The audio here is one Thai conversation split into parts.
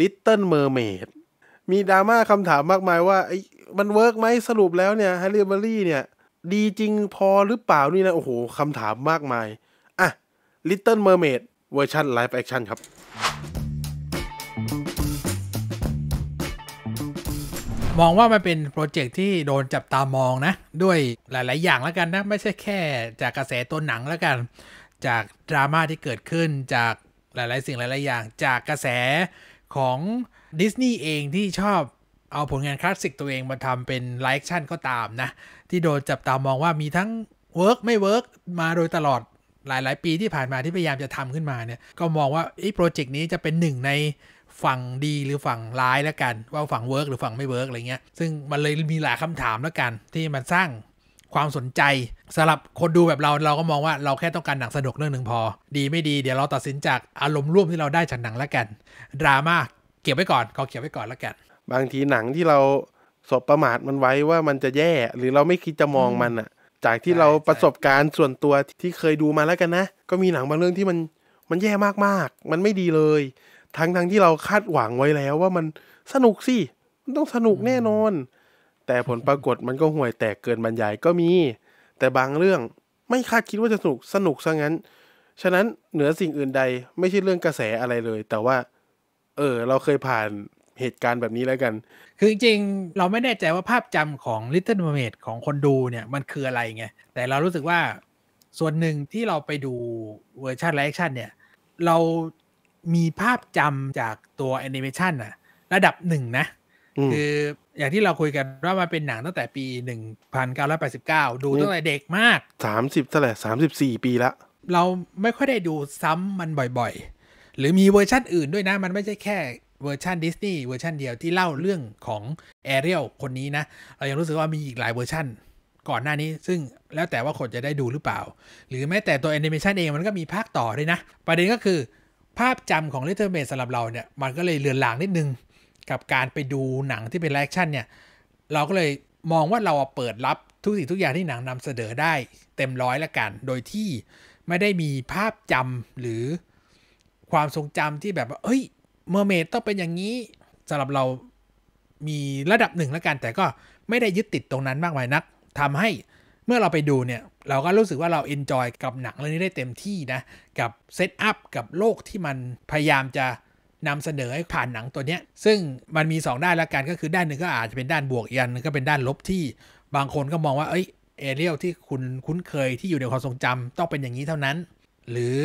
ลิตเติ้ลเมอร์เมดมีดราม่าคำถามมากมายว่าไอ้ มันเวิร์กไหมสรุปแล้วเนี่ยแฮร์รี่เบอรี่เนี่ย ดีจริงพอหรือเปล่านี่นะ โอ้โหคำถามมากมาย อ่ะเติ้ลเมอร์เมดเวอร์ชันไลฟ์แอคชั่นครับ มองว่ามันเป็นโปรเจกต์ที่โดนจับตามองนะ ด้วยหลาย ๆอย่างแล้วกันนะ ไม่ใช่แค่จากกระแสตัวหนังแล้วกัน จากดราม่าที่เกิดขึ้นจากหลายๆ สิ่งหลาย ๆ อย่างจากกระแสของดิสนีย์เองที่ชอบเอาผลงานคลาสสิกตัวเองมาทำเป็นไลฟ์ชั่นก็ตามนะ ที่โดนจับตามองว่ามีทั้งเวิร์กไม่เวิร์กมาโดยตลอดหลาย ๆ ปีที่ผ่านมาที่พยายามจะทำขึ้นมาเนี่ยก็มองว่าไอ้โปรเจกต์นี้จะเป็นหนึ่งในฝั่งดีหรือฝั่งร้ายแล้วกัน ว่าฝั่งเวิร์กหรือฝั่งไม่เวิร์กอะไรเงี้ย ซึ่งมันเลยมีหลายคำถามแล้วกันที่มันสร้างความสนใจสำหรับคนดูแบบเราเราก็มองว่าเราแค่ต้องการหนังสนุกเรื่องหนึ่งพอ ดีไม่ดีเดี๋ยวเราตัดสินจาก อารมณ์ร่วมที่เราได้จากหนังแล้วกัน ดราม่าเก็บไว้ก่อนก็เก็บไว้ก่อนแล้วกัน บางทีหนังที่เรา สบประมาทมันไว้ว่ามันจะแย่ หรือเราไม่คิดจะมองมันอะจากที่เราประสบการณ์ส่วนตัวที่เคยดูมาแล้วกันนะ ก็มีหนังบางเรื่องที่มันมันแย่มากๆ มันไม่ดีเลย ทั้งทั้งที่เราคาดหวังไว้แล้วว่ามันสนุกสิมันต้องสนุกแน่นอนแต่ผลปรากฏมันก็ห่วยแตกเกินบรรยายก็มี แต่บางเรื่องไม่คาดคิดว่าจะสนุก สนุกซะงั้น ฉะนั้นเหนือสิ่งอื่นใดไม่ใช่เรื่องกระแสอะไรเลย แต่ว่า เออ เราเคยผ่านเหตุการณ์แบบนี้แล้วกัน คือจริงๆ เราไม่แน่ใจว่าภาพจำของ Little Mermaid ของคนดูเนี่ย มันคืออะไรไงแต่เรารู้สึกว่า ส่วนหนึ่งที่เราไปดูเวอร์ชันไลฟ์ชั่นเนี่ย เรามีภาพจำจากตัวแอนิเมชันอะระดับหนึ่งนะคืออย่างที่เราคุยกันว่ามันเป็นหนังตั้งแต่ปี 1989 ดูตั้งแต่เด็กมาก 30เท่าไหร่34 ปีละเราไม่ค่อยได้ดูซ้ำมันบ่อยๆ หรือมีเวอร์ชั่นอื่นด้วยนะ มันไม่ใช่แค่เวอร์ชันดิสนีย์เวอร์ชันเดียวที่เล่าเรื่องของแอเรียลคนนี้นะ เรายังรู้สึกว่ามีอีกหลายเวอร์ชั่นก่อนหน้านี้ ซึ่งแล้วแต่ว่าคนจะได้ดูหรือเปล่า หรือแม้แต่ตัวแอนิเมชันเองมันก็มีภาคต่อด้วยนะ ประเด็นก็คือ ภาพจำของล i เทอร์เมดสำหรับเราเนี่ยมันก็เลยเลือนลางนิดนึงกับการไปดูหนังที่เป็นแอคชั่นเนี่ย เราก็เลยมองว่าเราเปิดรับทุกสิ่งทุกอย่างที่หนังนำเสนอได้เต็มร้อยละกัน โดยที่ไม่ได้มีภาพจำหรือความทรงจำที่แบบเอ้ยเมอร์เมดต้องเป็นอย่างนี้สำหรับเรามีระดับหนึ่งละกัน แต่ก็ไม่ได้ยึดติดตรงนั้นมากมายนัก ทำให้เมื่อเราไปดูเนี่ยเราก็รู้สึกว่าเราเอนจอยกับหนังเรื่องนี้ได้เต็มที่นะกับเซตอัพกับโลกที่มันพยายามจะนำเสนอผ่านหนังตัวเนี้ย ซึ่งมันมี2ด้านละกันก็คือด้านหนึ่งก็อาจจะเป็นด้านบวกอีกอันนึงก็เป็นด้านลบที่ บางคนก็มองว่า เอ้ยเอเรียลที่คุณคุ้นเคยที่อยู่ในความทรงจำต้องเป็นอย่างนี้เท่านั้น หรือ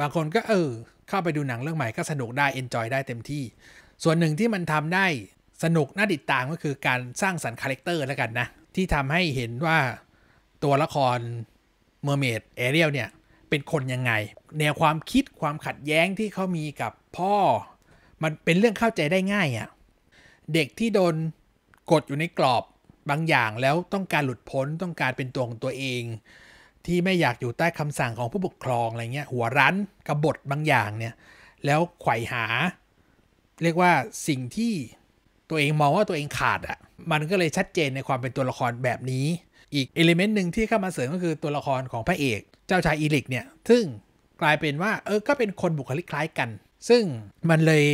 บางคนก็เออเข้าไปดูหนังเรื่องใหม่ก็สนุกได้เอนจอยได้เต็มที่ ส่วนหนึ่งที่มันทำได้สนุกน่าติดตามก็คือการสร้างสรรค์คาแรคเตอร์แล้วกันนะที่ทำให้เห็นว่าตัวละครเมอร์เมดเอเรียลเนี่ยเป็นคนยังไงแนวความคิดความขัดแย้งที่เขามีกับพ่อมันเป็นเรื่องเข้าใจได้ง่ายอะ่ะเด็กที่โดนกดอยู่ในกรอบบางอย่างแล้วต้องการหลุดพ้นต้องการเป็นตัวของตัวเอง ที่ไม่อยากอยู่ใต้คำสั่งของผู้ปกครองอะไรเงี้ยหัวรั้นกบฏบางอย่างเนี่ยแล้วไขว่หา เรียกว่าสิ่งที่ตัวเองมองว่าตัวเองขาดอะ่ะมันก็เลยชัดเจนในความเป็นตัวละครแบบนี้ อีกเอลิเมนต์หนึ่งที่เข้ามาเสริมก็คือตัวละครของพระเอกเจ้าชายอีลิกเนี่ยซึ่งกลายเป็นว่าเออก็เป็นคนบุคลิกคล้ายกันซึ่งมันเลย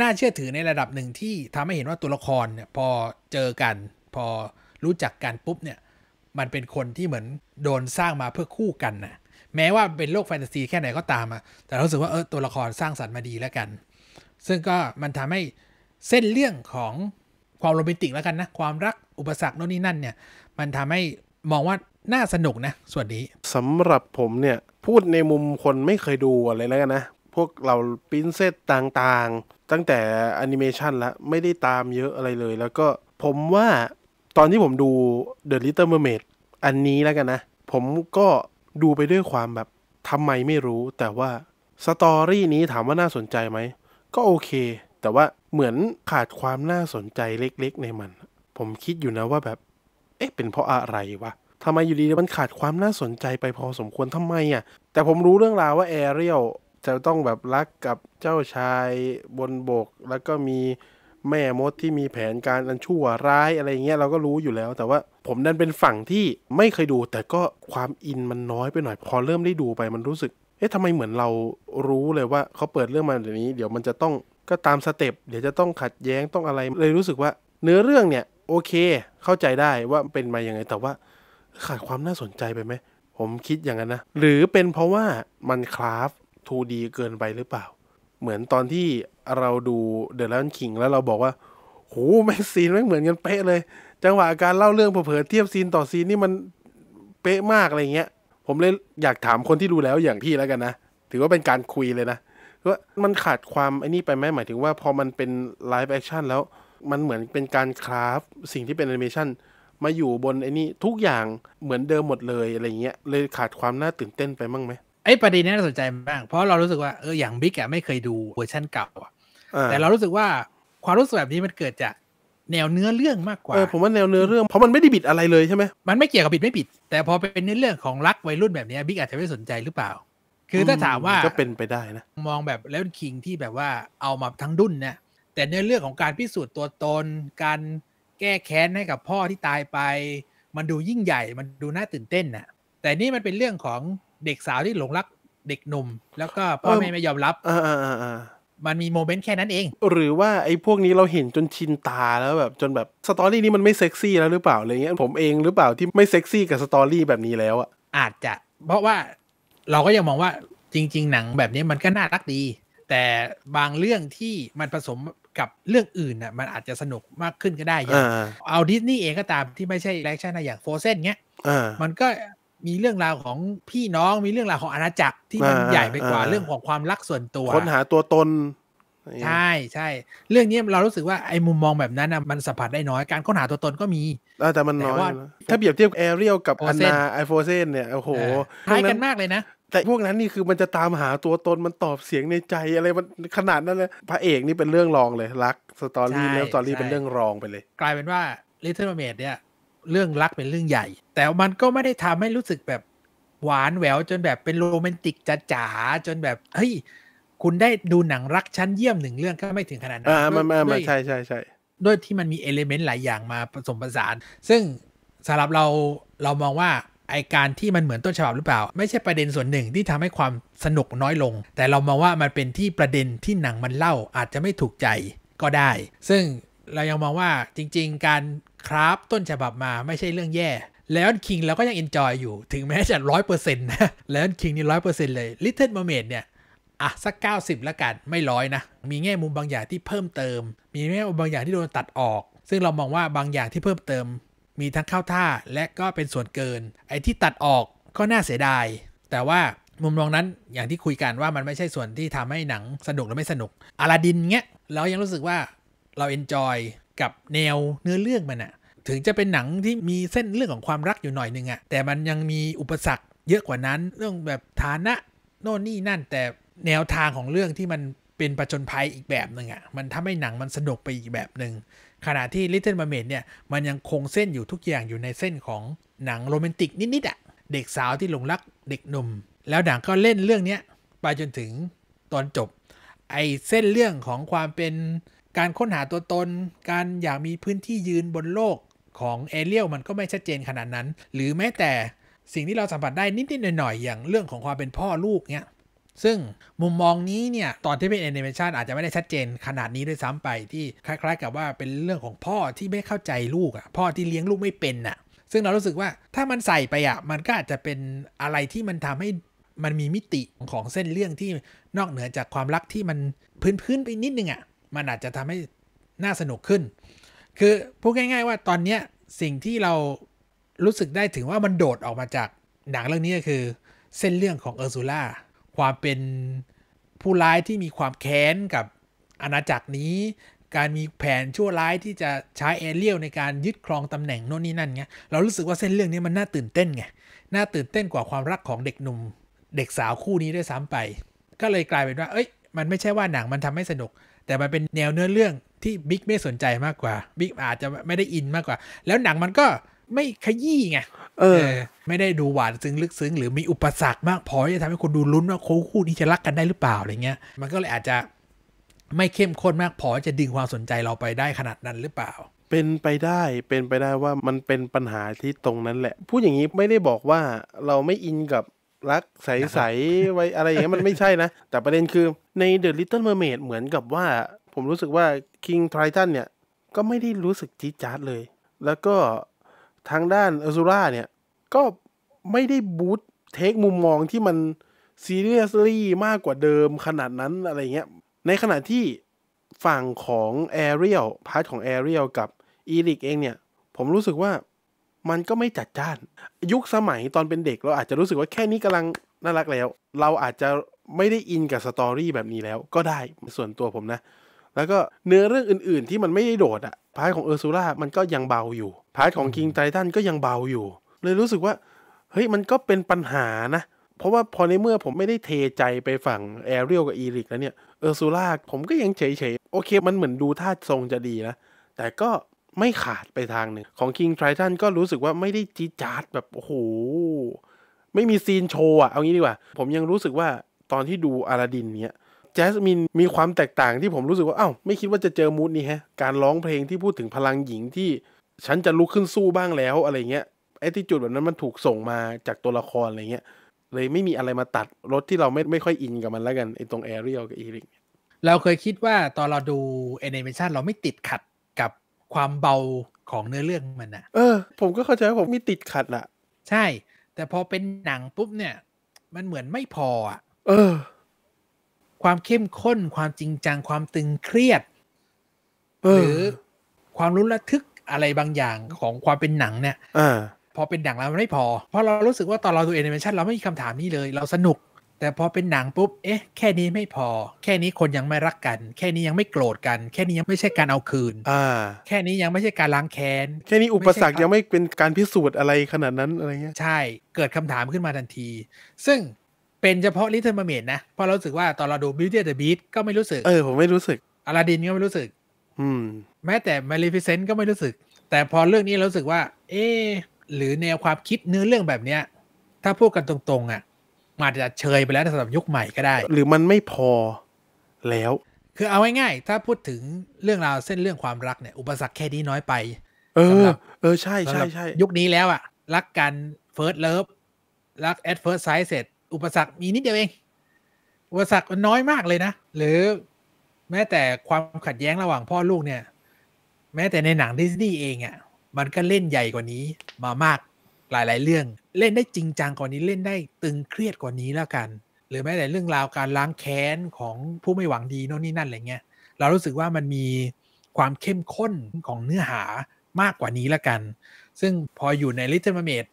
น่าเชื่อถือในระดับหนึ่งที่ทำให้เห็นว่าตัวละครเนี่ยพอเจอกันพอรู้จักกันปุ๊บเนี่ยมันเป็นคนที่เหมือนโดนสร้างมาเพื่อคู่กันนะแม้ว่าเป็นโลกแฟนตาซีแค่ไหนก็ตามอะแต่รู้สึกว่าเออตัวละครสร้างสรรค์มาดีแล้วกัน ซึ่งก็มันทำให้เส้นเรื่องของความโรแมนติกแล้วกันนะความรักอุปสรรคโน่นนี่นั่นเนี่ยมันทำให้มองว่าน่าสนุกนะส่วนนี้สำหรับผมเนี่ยพูดในมุมคนไม่เคยดูอะไรแล้วกันนะพวกเราปิ้นเซตต่างๆ ตั้งแต่อนิเมชันละไม่ได้ตามเยอะอะไรเลย แล้วก็ผมว่าตอนที่ผมดู The Little Mermaid อันนี้แล้วกันนะ ผมก็ดูไปด้วยความแบบทำไมไม่รู้ แต่ว่าสตอรี่นี้ถามว่าน่าสนใจไหม ก็โอเค แต่ว่าเหมือนขาดความน่าสนใจเล็กๆ ในมัน ผมคิดอยู่นะว่าแบบ เอ๊ะ เป็นเพราะอะไรวะทำไมอยู่ดีมันขาดความน่าสนใจไปพอสมควรทำไมอะ่ะแต่ผมรู้เรื่องราวว่าแอเรียลจะต้องแบบรักกับเจ้าชายบนบกแล้วก็มีแม่มดที่มีแผนการอันชั่วร้ายอะไรเงี้ยเราก็รู้อยู่แล้ว แต่ว่าผมนันเป็นฝั่งที่ไม่เคยดู แต่ก็ความอินมันน้อยไปหน่อย พอเริ่มได้ดูไปมันรู้สึกเอ๊ะทำไมเหมือนเรารู้เลยว่าเขาเปิดเรื่องมาแบบนี้ เดี๋ยวมันจะต้องก็ตามสเต็ปเดี๋ยวจะต้องขัดแย้งต้องอะไรเลยรู้สึกว่า เนื้อเรื่องเนี่ยโอเค เข้าใจได้ว่าเป็นมาอย่างไง แต่ว่า ขาดความน่าสนใจไปไหมผมคิดอย่างนั้นนะหรือเป็นเพราะว่ามันคราฟ 2D เกินไปหรือเปล่า เหมือนตอนที่เราดูเดอะ o อนคิงแล้วเราบอกว่าโหแม่งซีนแม่งเหมือนกันเป๊ะเลย จังหวะการเล่าเรื่องเผลอเทียบซีนต่อซีนนี่มันเป๊ะมากอะไรเงี้ยผมเลยอยากถามคนที่ดูแล้วอย่างพี่แล้วกันนะ ถือว่าเป็นการคุยเลยนะว่ามันขาดความไอ้นี่ไปไหมหมายถึงว่าพอมันเป็นไลฟ์แอคชั่นแล้วมันเหมือนเป็นการคราฟสิ่งที่เป็นแอนิเมชั่นมาอยู่บนไอ้นี่ทุกอย่างเหมือนเดิมหมดเลยอะไรเงี้ยเลยขาดความน่าตื่นเต้นไปมั้งไหมไอ้ประเด็นนี้น่าสนใจมากเพราะเรารู้สึกว่าเอออย่างบิ๊กอะไม่เคยดูเวอร์ชั่นเก่าอะแต่เรารู้สึกว่าความรู้สึกแบบนี้มันเกิดจากแนวเนื้อเรื่องมากกว่าผมว่าแนวเนื้อเรื่อง เพราะมันไม่ได้บิดอะไรเลยใช่ไหมมันไม่เกี่ยวกับบิดไม่บิด แต่พอเป็นเนื้อเรื่องของรักวัยรุ่นแบบนี้บิ๊กอาจจะไม่สนใจหรือเปล่า คือถ้าถามว่าก็เป็นไปได้นะมองแบบแล้วคิงที่แบบว่าเอามาทั้งดุนเนี่ย แต่เนื้อเรื่องของการพิสูจน์ตัวตนการแก้แค้นให้กับพ่อที่ตายไป มันดูยิ่งใหญ่ มันดูน่าตื่นเต้นน่ะ แต่นี่มันเป็นเรื่องของเด็กสาวที่หลงรักเด็กหนุ่ม แล้วก็พ่อแม่ไม่ยอมรับมันมีโมเมนต์แค่นั้นเองหรือว่าไอ้พวกนี้เราเห็นจนชินตาแล้วแบบจนแบบสตอรี่นี้มันไม่เซ็กซี่แล้วหรือเปล่าอะไรเงี้ยผมเองหรือเปล่าที่ไม่เซ็กซี่กับสตอรี่แบบนี้แล้วอ่ะอาจจะเพราะว่าเราก็ยังมองว่าจริง ๆหนังแบบนี้มันก็น่ารักดี แต่บางเรื่องที่มันผสมกับเรื่องอื่นน่ะมันอาจจะสนุกมากขึ้นก็ได้อย่างเอาดิสนีย์เองก็ตามที่ไม่ใช่แอคชั่นอะอย่างโฟเซนเงี้ยมันก็มีเรื่องราวของพี่น้องมีเรื่องราวของอาณาจักรที่มันใหญ่ไปกว่าเรื่องของความรักส่วนตัว ค้นหาตัวตนใช่ใช่ เรื่องนี้เรารู้สึกว่าไอ้มุมมองแบบนั้นนะมันสัมผัสได้น้อยการค้นหาตัวตนก็มีแต่มันน้อยถ้าเปรียบเทียบแอรียลกับอันนาไอโฟเซนเนี่ยโอ้โหคล้ายกันมากเลยนะแต่พวกนั้นนี่คือมันจะตามหาตัวตนมันตอบเสียงในใจอะไรมันขนาดนั้นเลยพระเอกนี่เป็นเรื่องรองเลยรักสตอรี่แล้วสตอรี่เป็นเรื่องรองไปเลย กลายเป็นว่าลิเทิร์ม m a เนี่ยเรื่องรักเป็นเรื่องใหญ่ แต่มันก็ไม่ได้ทำให้รู้สึกแบบหวานแหววจนแบบเป็นโรแมนติกจ๋าจนแบบ เฮ้ย คุณได้ดูหนังรักชั้นเยี่ยมหนึ่งเรื่องก็ไม่ถึงขนาดนั้น อ่ามันมาใช่ใช่ใช่ด้วยที่มันมีเอลิเมนต์หลายอย่างมาผสมผสาน ซึ่งสำหรับเราเรามองว่าไอการที่มันเหมือนต้นฉบับหรือเปล่า ไม่ใช่ประเด็นส่วนหนึ่งที่ทำให้ความสนุกน้อยลง แต่เรามองว่ามันเป็นที่ประเด็นที่หนังมันเล่าอาจจะไม่ถูกใจก็ได้ ซึ่งเรายังมองว่าจริง ๆ การครับ ต้นฉบับมาไม่ใช่เรื่องแย่แล้วคิงเราก็ยังเอนจอยอยู่ถึงแม้จะร้อยเปอร์เซ็นต์นะแล้วคิงนี่ร้อยเปอร์เซ็นต์เลยลิ t เ l e m e ม m a i d เนี่ย อ่ะ สัก 90ละกัน ไม่ร้อยนะ มีแง่มุมบางอย่างที่เพิ่มเติม มีแง่มุมบางอย่างที่โดนตัดออก ซึ่งเรามองว่าบางอย่างที่เพิ่มเติม มีทั้งเข้าท่าและก็เป็นส่วนเกิน ไอ้ที่ตัดออก ก็น่าเสียดายแต่ว่ามุมมองนั้นอย่างที่คุยกันว่ามันไม่ใช่ส่วนที่ทำให้หนังสนุกหรือไม่สนุกอลาดินเงี้ยเรายังรู้สึกว่าเราเอนจอยกับแนวเนื้อเรื่องมันอะถึงจะเป็นหนังที่มีเส้นเรื่องของความรักอยู่หน่อยนึงอะแต่มันยังมีอุปสรรคเยอะกว่านั้น เรื่องแบบฐานะโน่นนี่นั่นแต่แนวทางของเรื่องที่มันเป็นประจนภัยอีกแบบหนึ่งอะมันทำให้หนังมันสนุกไปอีกแบบหนึ่งขณะที่ Little Mermaid เนี่ยมันยังคงเส้นอยู่ทุกอย่างอยู่ในเส้นของหนังโรแมนติกนิดๆอะเด็กสาวที่หลงรักเด็กหนุ่ม แล้วหนังก็เล่นเรื่องเนี้ยไปจนถึงตอนจบ ไอเส้นเรื่องของความเป็นการค้นหาตัวตนการอยากมีพื้นที่ยืนบนโลกของเอเลียลมันก็ไม่ชัดเจนขนาดนั้น หรือแม้แต่สิ่งที่เราสัมผัสได้นิดๆหน่อยๆ อย่างเรื่องของความเป็นพ่อลูกเนี่ยซึ่งมุมมองนี้เนี่ยตอนที่เป็นแอนิเมชันอาจจะไม่ได้ชัดเจนขนาดนี้ด้วยซ้ำไปที่คล้ายๆกับว่าเป็นเรื่องของพ่อที่ไม่เข้าใจลูกอะ่ะพ่อที่เลี้ยงลูกไม่เป็นอ่ะ ซึ่งเรารู้สึกว่าถ้ามันใส่ไปอะ่ะมันก็อาจจะเป็นอะไรที่มันทำให้มันมีมิติของเส้นเรื่องที่นอกเหนือจากความรักที่มันพื้นๆไปนิดนึงอะ่ะมันอาจจะทำให้น่าสนุกขึ้น คือพูดง่าย ๆว่าตอนเนี้ยสิ่งที่เรารู้สึกได้ถึงว่ามันโดดออกมาจากหนังเรื่องนี้ก็คือเส้นเรื่องของเออร์ซูล่าความเป็นผู้ร้ายที่มีความแค้นกับอาณาจักรนี้ การมีแผนชั่วร้ายที่จะใช้เอเรียลในการยึดครองตำแหน่งโน่นนี่นั่นไงเรารู้สึกว่าเส้นเรื่องนี้มันน่าตื่นเต้นไงน่าตื่นเต้นกว่าความรักของเด็กหนุ่ม เด็กสาวคู่นี้ด้วยซ้ำไปก็เลยกลายเป็นว่า เอ้ยมันไม่ใช่ว่าหนังมันทำให้สนุกแต่มันเป็นแนวเนื้อเรื่องที่บิ๊กไม่สนใจมากกว่าบิ๊กอาจจะไม่ได้อินมากกว่า แล้วหนังมันก็ไม่ขยี้ไงเออ ไม่ได้ดูหวานซึ้งลึกซึ้งหรือมีอุปสรรค มากพอที่จะทำให้คนดูลุ้นว่าคู่คู่นี้จะรักกันได้หรือเปล่าอะไรเงี้ยมันก็เลยอาจจะ ไม่เข้มข้นมากพอจะดึงความสนใจเราไปได้ขนาดนั้นหรือเปล่า เป็นไปได้เป็นไปได้ว่ามันเป็นปัญหาที่ตรงนั้นแหละพูดอย่างนี้ไม่ได้บอกว่าเราไม่อินกับรัก ใสๆไว้อะไรอย่างเงี้ยมันไม่ใช่นะ แต่ประเด็นคือใน The Little Mermaid เหมือนกับว่า ผมรู้สึกว่า King Triton เนี่ย ก็ไม่ได้รู้สึกจี๊ดจ๊าดเลย แล้วก็ทางด้านอซูร่าเนี่ย ก็ไม่ได้บูตเทค มุมมองที่มันซีเรียสลี่มากกว่าเดิมขนาดนั้นอะไรเงี้ยในขณะที่ฝั่งของแอเรียลพาร์ทของแอเรียลกับอีริกเองเนี่ยผมรู้สึกว่ามันก็ไม่จัดจ้านยุคสมัยตอนเป็นเด็กเราอาจจะรู้สึกว่าแค่นี้กำลังน่ารักแล้ว เราอาจจะไม่ได้อินกับสตอรี่แบบนี้แล้วก็ได้ส่วนตัวผมนะ แล้วก็เนื้อเรื่องอื่นๆ ที่มันไม่ได้โดดอะพาร์ทของเออร์ซูล่ามันก็ยังเบาอยู่พาร์ทของคิงไททันก็ยังเบาอยู่ เลยรู้สึกว่าเฮ้ยมันก็เป็นปัญหานะ เพราะว่าพอในเมื่อผมไม่ได้เทใจไปฝั่งแอเรียลกับอีริกแล้วเนี่ยเออร์ซูล่าผมก็ยังเฉยๆโอเคมันเหมือนดูท่าทรงจะดีนะแต่ก็ไม่ขาดไปทางหนึ่งของ King Triton ก็รู้สึกว่าไม่ได้จีจาร์ดแบบ โอ้โห ไม่มีซีนโชว์อะเอางี้ดีกว่า ผมยังรู้สึกว่าตอนที่ดูอาราดินเนี้ยแจสมินมีความแตกต่างที่ผมรู้สึกว่าอา้าวไม่คิดว่าจะเจอมูดนี้ฮะ การร้องเพลงที่พูดถึงพลังหญิงที่ ฉันจะลุกขึ้นสู้บ้างแล้วอะไรเงี้ยไอ้ที่จุดแบบนั้นมันถูกส่งมาจากตัวละครอะไรเงี้ยเลยไม่มีอะไรมาตัดรถที่เราไม่ไม่ค่อยอินกับมันแล้วกันไอ้ตรงแอเรียลกับอีริกเราเคยคิดว่าตอนเราดูแอนิเมชันเราไม่ติดขัดความเบาของเนื้อเรื่องมันอะเออ ผมก็เข้าใจว่าผมมีติดขัดละใช่ แต่พอเป็นหนังปุ๊บเนี่ย มันเหมือนไม่พออะเออ ความเข้มข้น ความจริงจัง ความตึงเครียดหรือความรุนระทึกอะไรบางอย่างของความเป็นหนังเนี่ยอพอเป็นหนังแล้วมันไม่พอ เพราะเรารู้สึกว่าตอนเราดูแอนิเมชันเราไม่มีคำถามนี้เลย เราสนุกแต่พอเป็นหนังปุ๊บ เอ๊ะ แค่นี้ไม่พอ แค่นี้คนยังไม่รักกัน แค่นี้ยังไม่โกรธกัน แค่นี้ยังไม่ใช่การเอาคืนอ่าแค่นี้ยังไม่ใช่การล้างแค้น แค่นี้อุปสรรคยังไม่เป็นการพิสูจน์อะไรขนาดนั้นอะไรเงี้ย ใช่ เกิดคำถามขึ้นมาทันที ซึ่งเป็นเฉพาะลิเทอร์มาเมดนะเพราะเราสึกว่าตอนเราดูบิวตี้เดอะบีทก็ไม่รู้สึก เออผมไม่รู้สึก อลาดินก็ไม่รู้สึกอืมแม้แต่มาริฟิเซนต์ก็ไม่รู้สึก แต่พอเรื่องนี้เราสึกว่า เอ๊หรือแนวความคิดเนื้อเรื่องแบบเนี้ย ถ้าพูดกันตรงๆ อ่ะมาจะเชยไปแล้วสำหรับยุคใหม่ก็ได้ หรือมันไม่พอแล้ว คือเอาง่ายๆถ้าพูดถึงเรื่องราวเส้นเรื่องความรักเนี่ย อุปสรรคแค่นี้น้อยไป เออ เออใช่ใช่ใช่ยุคนี้แล้วอะรักกันเฟิร์สเลิฟรักแอดเฟิร์สไซส์เสร็จอุปสรรคมีนิดเดียวเอง อุปสรรคมันน้อยมากเลยนะ หรือ แม้แต่ความขัดแย้งระหว่างพ่อลูกเนี่ย แม้แต่ในหนังดิสนีย์เองอะ่ะมันก็เล่นใหญ่กว่านี้มามากหลายๆ เรื่องเล่นได้จริงจังกว่านี้เล่นได้ตึงเครียดกว่านี้แล้วกัน หรือแม้แต่เรื่องราวการล้างแค้น ของผู้ไม่หวังดีโน่นนี่นั่น อะไรเงี้ย เรารู้สึกว่ามันมีความเข้มข้นของเนื้อหามากกว่านี้แล้วกัน ซึ่งพออยู่ในลิเท l ร์มาเมด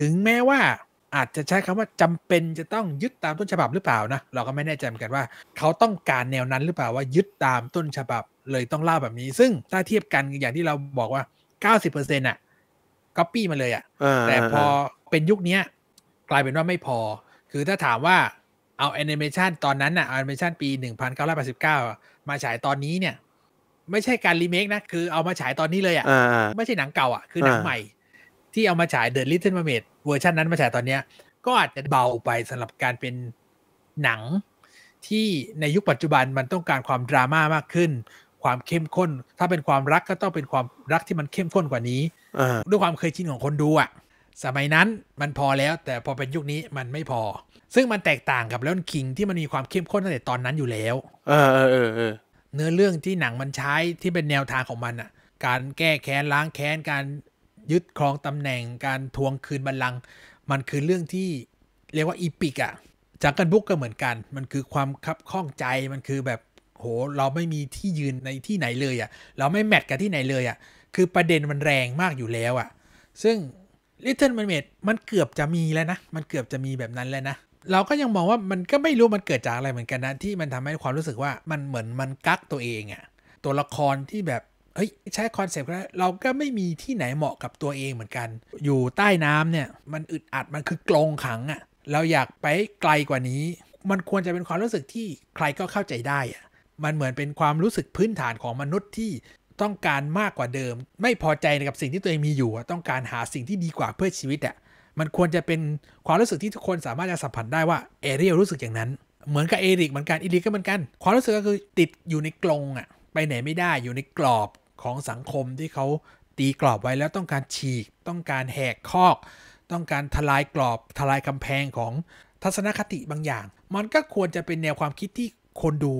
ถึงแม้ว่าอาจจะใช้คำว่าจำเป็นจะต้องยึดตามต้นฉบับหรือเปล่านะเราก็ไม่แน่ใจเหมือนกันว่า เขาต้องการแนวนั้นหรือเปล่าว่ายึดตามต้นฉบับ เลยต้องเล่าแบบนี้ ซึ่งถ้าเทียบกันอย่างที่เราบอกว่า 90%อ่ะก๊อปปี้มาเลยอะ่ะ แต่พอเป็นยุคนี้กลายเป็นว่าไม่พอ คือถ้าถามว่าเอาแอนิเมชันตอนนั้นอ่ะ แอนิเมชันปี 1989มาฉายตอนนี้เนี่ย ไม่ใช่การรีเมคนะ คือเอามาฉายตอนนี้เลยอะ่ะ ไม่ใช่หนังเก่าอะ่ะ คือหนังใหม่ ที่เอามาฉายเดอะลิ t เ l e Mermaid เวอร์ชันนั้นมาฉายตอนเนี้ย ก็อาจจะเบาไปสำหรับการเป็นหนังที่ในยุคปัจจุบันมันต้องการความดราม่ามากขึ้นความเข้มข้น ถ้าเป็นความรักก็ต้องเป็นความรักที่มันเข้มข้นกว่านี้ด้วยความเคยชินของคนดูอะสมัยนั้นมันพอแล้ว แต่พอเป็นยุคนี้มันไม่พอ ซึ่งมันแตกต่างกับเรื่องคิงที่มันมีความเข้มข้นตั้งแต่ตอนนั้นอยู่แล้วเออเออเออเนื้อเรื่องที่หนังมันใช้ที่เป็นแนวทางของมันอะการแก้แค้นล้างแค้นการยึดครองตำแหน่ง การทวงคืนบัลลังก์มันคือเรื่องที่เรียกว่าอีพิกอะจากกันบุกก็เหมือนกัน มันคือความคับข้องใจมันคือแบบโห เราไม่มีที่ยืนในที่ไหนเลยอะ่ะ เราไม่แมทกับที่ไหนเลยอะ่ะ คือประเด็นมันแรงมากอยู่แล้วอะ่ะ ซึ่ง Little Mermaid มันเกือบจะมีแล้วนะ มันเกือบจะมีแบบนั้นแล้วนะ เราก็ยังมองว่ามันก็ไม่รู้มันเกิดจากอะไรเหมือนกันนะที่มันทำให้ความรู้สึกว่ามันเหมือนมันกักตัวเองอะ่ะ ตัวละครที่แบบ เฮ้ยใช้คอนเซปต์แล้ว เราก็ไม่มีที่ไหนเหมาะกับตัวเองเหมือนกัน อยู่ใต้น้ำเนี่ยมันอึดอัดมันคือกลงขังอะ่ะ เราอยากไปไกลกว่านี้ มันควรจะเป็นความรู้สึกที่ใครก็เข้าใจได้อะ่ะมันเหมือนเป็นความรู้สึกพื้นฐานของมนุษย์ที่ต้องการมากกว่าเดิม ไม่พอใจกับสิ่งที่ตัวเองมีอยู่ ต้องการหาสิ่งที่ดีกว่าเพื่อชีวิตอะ่ะมันควรจะเป็นความรู้สึกที่ทุกคนสามารถจะสัมผัสได้ว่าเอเรียรู้สึกอย่างนั้นเหมือนกับเอริกเหมือนกันอีริกก็เหมือนกัน ความรู้สึกก็คือติดอยู่ในกรงอะ่ะไปไหนไม่ได้อยู่ในกรอบของสังคมที่เขาตีกรอบไว้แล้วต้องการฉีกต้องการแหกคอก ต้องการทลายกรอบทลายกำแพงของทัศนคติบางอย่างมันก็ควรจะเป็นแนวความคิดที่คนดู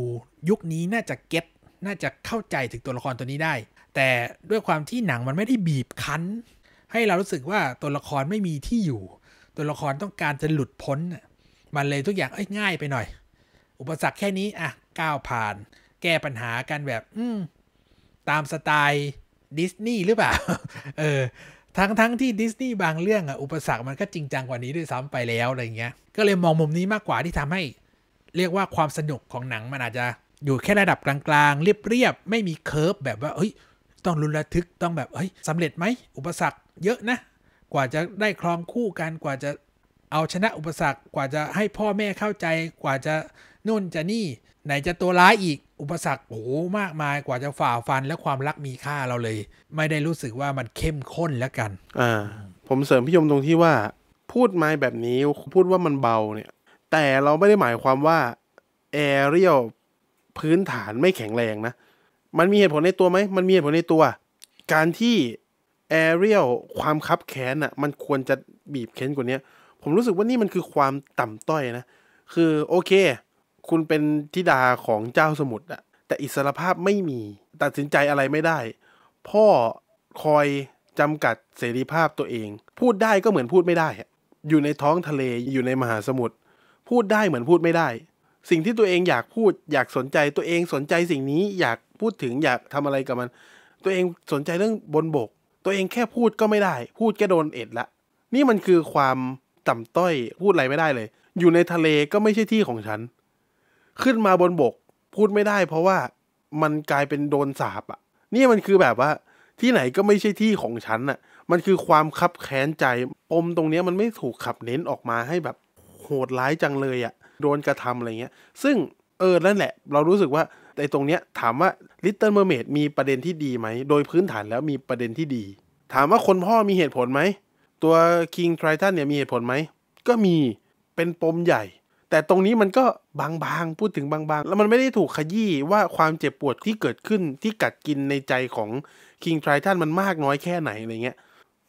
ยุคนี้น่าจะเก็ต น่าจะเข้าใจถึงตัวละครตัวนี้ได้ แต่ด้วยความที่หนังมันไม่ได้บีบคั้น ให้เรารู้สึกว่าตัวละครไม่มีที่อยู่ ตัวละครต้องการจะหลุดพ้น มันเลยทุกอย่างเอ้ยง่ายไปหน่อย อุปสรรคแค่นี้อ่ะก้าวผ่าน แก้ปัญหากันแบบ อืตามสไตล์ดิสนีย์หรือเปล่า เออ ทั้งทั้งที่ดิสนีย์บางเรื่องอ่ะอุปสรรคมันก็จริงจังกว่านี้ด้วยซ้ำไปแล้วอะไรเงี้ย ก็เลยมองมุมนี้มากกว่าที่ทำใหเรียกว่าความสนุกของหนังมันอาจจะอยู่แค่ระดับกลางๆ เรียบๆ ไม่มีเคิร์ฟ แบบว่าเฮ้ย ต้องรุนระทึกต้องแบบเฮ้ยสำเร็จไหมอุปสรรคเยอะนะ กว่าจะได้ครองคู่กันกว่าจะเอาชนะ อุปสรรคกว่าจะให้พ่อแม่เข้าใจกว่าจะนุ่นจะนี่ไหนจะตัวร้ายอีกอุปสรรคโอ้มากมายกว่าจะฝ่าฟันและความรักมีค่าเราเลย ไม่ได้รู้สึกว่ามันเข้มข้นแล้วกันอ่าผมเสริมพี่ยมตรงที่ว่าพูดไม้แบบนี้พูดว่ามันเบาเนี่ยแต่เราไม่ได้หมายความว่าแอเรียลพื้นฐานไม่แข็งแรงนะมันมีเหตุผลในตัวไหมมันมีเหตุผลในตัว การที่แอเรียลความคับแค้นอะ่ะมันควรจะบีบเค้นกว่านี้ผมรู้สึกว่านี่มันคือความต่ำต้อยนะ คือโอเค คุณเป็นธิดาของเจ้าสมุทรอะแต่อิสรภาพไม่มีตัดสินใจอะไรไม่ได้ พ่อคอยจำกัดเสรีภาพตัวเอง พูดได้ก็เหมือนพูดไม่ได้ อยู่ในท้องทะเลอยู่ในมหาสมุทรพูดได้เหมือนพูดไม่ได้ สิ่งที่ตัวเองอยากพูด อยากสนใจตัวเองสนใจสิ่งนี้อยากพูดถึงอยากทำอะไรกับมัน ตัวเองสนใจเรื่องบนบก ตัวเองแค่พูดก็ไม่ได้ พูดก็โดนเอ็ดละนี่มันคือความ ต่ำต้อยพูดอะไรไม่ได้เลย อยู่ในทะเลก็ไม่ใช่ที่ของฉัน ขึ้นมาบนบกพูดไม่ได้ เพราะว่ามันกลายเป็นโดนสาบอะ่ะนี่มันคือแบบว่าที่ไหนก็ไม่ใช่ที่ของฉันอะ่ะ มันคือความคับแค้นใจปมตรงนี้มันไม่ถูกขับเน้นออกมาให้แบบหดร้ายจังเลยอะ่ะโดนกระทำอะไรเงี้ยซึ่ง เออ นั่นแหละเรารู้สึกว่าในตรงเนี้ยถามว่า Little Mermaid มีประเด็นที่ดีไหม โดยพื้นฐานแล้วมีประเด็นที่ดี ถามว่าคนพ่อมีเหตุผลไหม ตัว King Triton เนี่ยมีเหตุผลไหมก็มีเป็นปมใหญ่ แต่ตรงนี้มันก็บางๆพูดถึงบาง ๆ แล้วมันไม่ได้ถูกขยี้ว่าความเจ็บปวดที่เกิดขึ้นที่กัดกินในใจของ King Triton มันมากน้อยแค่ไหนอะไรเงี้ย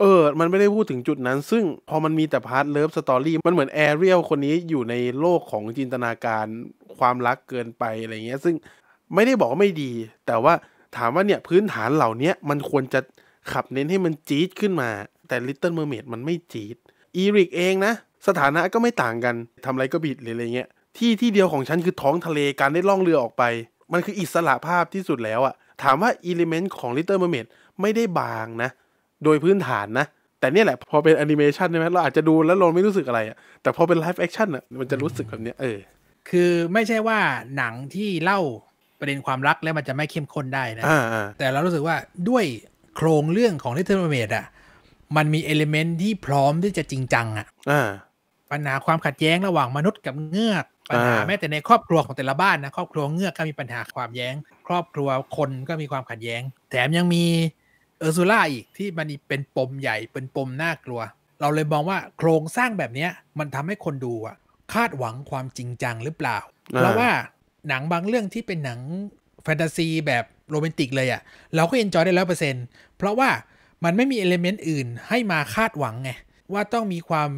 เออ มันไม่ได้พูดถึงจุดนั้น ซึ่งพอมันมีแต่พาร์ทเลิฟสตอรี่ มันเหมือนแอเรียลคนนี้อยู่ในโลกของจินตนาการ ความรักเกินไป อะไรเงี้ย ซึ่งไม่ได้บอกว่าไม่ดี แต่ว่าถามว่าเนี่ยพื้นฐานเหล่านี้มันควรจะขับเน้นให้มันจี๊ดขึ้นมา แต่ Little Mermaid มันไม่จี๊ดอีริกเองนะ สถานะก็ไม่ต่างกันทำอะไรก็บิดเลยอะไรเงี้ย ที่ที่เดียวของฉันคือท้องทะเลการได้ล่องเรือออกไป มันคืออิสระภาพที่สุดแล้วอะถามว่าอิเลเมนต์ของ Little Mermaid ไม่ได้บางนะโดยพื้นฐานนะ แต่เนี่ยแหละ พอเป็นแอนิเมชันใช่ไหมเราอาจจะดูแล้วเราไม่รู้สึกอะไรอะแต่พอเป็นไลฟ์แอคชั่นอะมันจะรู้สึกแบบเนี้ยเออ คือไม่ใช่ว่าหนังที่เล่าประเด็นความรักแล้วมันจะไม่เข้มข้นได้นะะะแต่เรารู้สึกว่าด้วยโครงเรื่องของเ i t t อ e Mermaid อะมันมีเอลิเมนต์ที่พร้อมที่จะจริงจังอะอ่ะปัญหาความขัดแย้งระหว่างมนุษย์กับเงือกปัญหาาแม้แต่ในครอบครัวของแต่ละบ้านนะ ครอบครัวเงือกก็มีปัญหาความแย้ง ครอบครัวคนก็มีความขัดแย้งแถมยังมีเออร์ซูล่าอีก ที่มันเป็นปมใหญ่เป็นปมน่ากลัว เราเลยมองว่าโครงสร้างแบบนี้มันทำให้คนดูอะคาดหวังความจริงจังหรือเปล่า เพราะว่าหนังบางเรื่องที่เป็นหนังแฟนตาซีแบบโรแมนติกเลยอะ่ะ เราก็เอนจอยได้ร้อยเปอร์เซ็นต์เพราะว่ามันไม่มีเอลเมนต์อื่นให้มาคาดหวังไงว่าต้องมีความ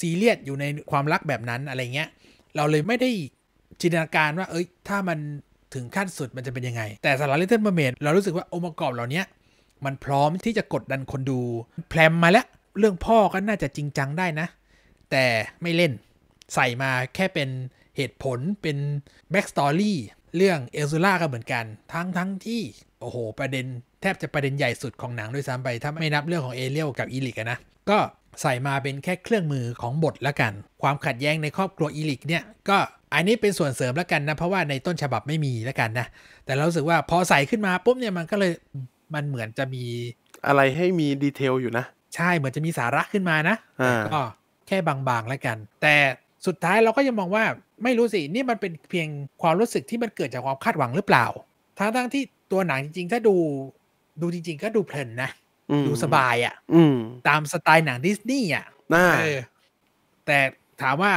ซีเรียสอยู่ในความรักแบบนั้นอะไรเงี้ยเราเลยไม่ได้จินตนาการว่าเอ้ยถ้ามันถึงขั้นสุดมันจะเป็นยังไง แต่สารลิเทิลเมเมนเรารู้สึกว่าองค์ประกอบเหล่านี้มันพร้อมที่จะกดดันคนดู แพรมมาแล้วเรื่องพ่อก็น่าจะจริงจังได้นะ แต่ไม่เล่นใส่มาแค่เป็นเหตุผลเป็นแบ็กสตอรี่เรื่องเอลซูล่าก็เหมือนกัน ทั้งทั้งที่โอ้โห ประเด็นแทบจะประเด็นใหญ่สุดของหนังด้วยซ้ำไป ถ้าไม่นับเรื่องของเอเลียวกับอีลิกนะ ก็ใส่มาเป็นแค่เครื่องมือของบทละกัน ความขัดแย้งในครอบครัวอีลิกเนี่ยก็อันนี้เป็นส่วนเสริมละกันนะเพราะว่าในต้นฉบับไม่มีละกันนะ แต่เราสึกว่าพอใส่ขึ้นมาปุ๊บเนี่ยมันก็เลยมันเหมือนจะมีอะไรให้มีดีเทลอยู่นะ ใช่เหมือนจะมีสาระขึ้นมานะก็แค่บางๆแล้วกัน แต่สุดท้ายเราก็ยังมองว่าไม่รู้สิ นี่มันเป็นเพียงความรู้สึกที่มันเกิดจากความคาดหวังหรือเปล่าทั้งทั้งที่ตัวหนังจริง ๆ ถ้าดูดูจริง ๆ ก็ดูเพลินนะ ดูสบายอะ่ะตามสไตล์หนังดิสนีย์อ่ะแต่ถามว่า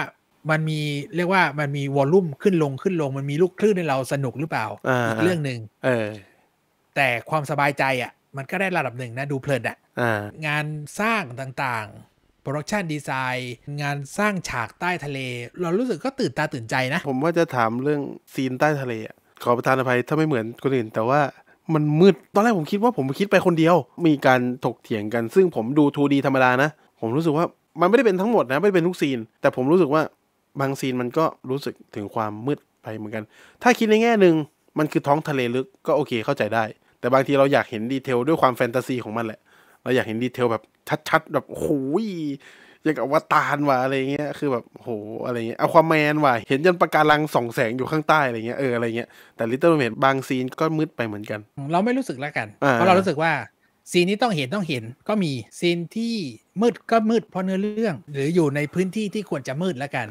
มันมีเรียกว่ามันมีวอลลุ่มขึ้นลงขึ้นลงมันมีลูกคลื่นให้เราสนุกหรือเปล่าอีกเรื่องหนึ่งแต่ความสบายใจอะ่ะมันก็ได้ระดับหนึ่งนะดูเพลินอะ่ะ งานสร้างต่างๆโปรดักชันดีไซน์ งานสร้างฉากใต้ทะเล เรารู้สึกก็ตื่นตาตื่นใจนะ ผมว่าจะถามเรื่องซีนใต้ทะเล ขอประทานอภัยถ้าไม่เหมือนคนอื่น แต่ว่ามันมืดตอนแรกผมคิดว่าผมคิดไปคนเดียว มีการถกเถียงกัน ซึ่งผมดู 2D ธรรมดานะผมรู้สึกว่ามันไม่ได้เป็นทั้งหมดนะไม่ได้เป็นทุกซีน แต่ผมรู้สึกว่าบางซีนมันก็รู้สึกถึงความมืดไปเหมือนกัน ถ้าคิดในแง่หนึ่งมันคือท้องทะเลลึกก็โอเคเข้าใจได้แต่บางทีเราอยากเห็นดีเทล ด้วยความแฟนตาซีของมันแหละ เราอยากเห็นดีเทลแบบชัดๆ แบบโอ้ยอย่างอบว่าตารว่ะอะไรเงี้ย คือแบบโหอะไรเงี้ยเอาความแมนว่ะ เห็นยันประการังส่องแสงอยู่ข้างใต้อะไรเงี้ยเอออะไรเงี้ย แต่ลิตเติ้ลเมนบางซีนก็มืดไปเหมือนกัน เราไม่รู้สึกแล้วกัน เพราะเรารู้สึกว่า ซีนนี้ต้องเห็นต้องเห็นก็มีซีนที่มืดก็มืดเพราะเนื้อเรื่อง หรืออยู่ในพื้นที่ที่ควรจะมืดแล้วกัน